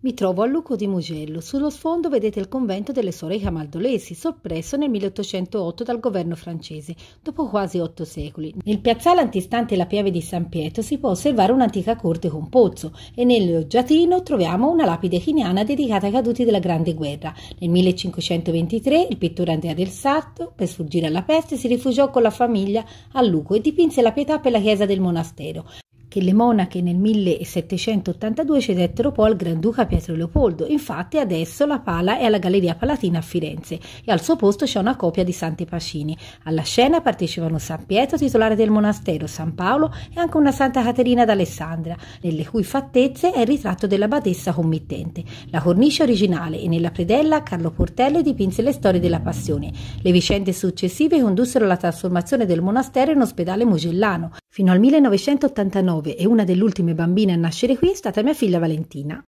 Mi trovo a Luco di Mugello. Sullo sfondo vedete il convento delle Sore Camaldolesi, soppresso nel 1808 dal governo francese, dopo quasi otto secoli. Nel piazzale antistante la piave di San Pietro si può osservare un'antica corte con pozzo e nel loggiatino troviamo una lapide chiniana dedicata ai caduti della Grande Guerra. Nel 1523 il pittore Andrea del Sarto, per sfuggire alla peste, si rifugiò con la famiglia a Luco e dipinse la pietà per la chiesa del monastero che le monache nel 1782 cedettero poi al Granduca Pietro Leopoldo. Infatti adesso la pala è alla Galleria Palatina a Firenze e al suo posto c'è una copia di Santi Pacini. Alla scena partecipano San Pietro, titolare del monastero, San Paolo e anche una Santa Caterina d'Alessandra, nelle cui fattezze è il ritratto della badessa committente. La cornice originale e nella predella Carlo Portello dipinse le storie della passione. Le vicende successive condussero alla trasformazione del monastero in ospedale mugellano. Fino al 1989 e una delle ultime bambine a nascere qui è stata mia figlia Valentina.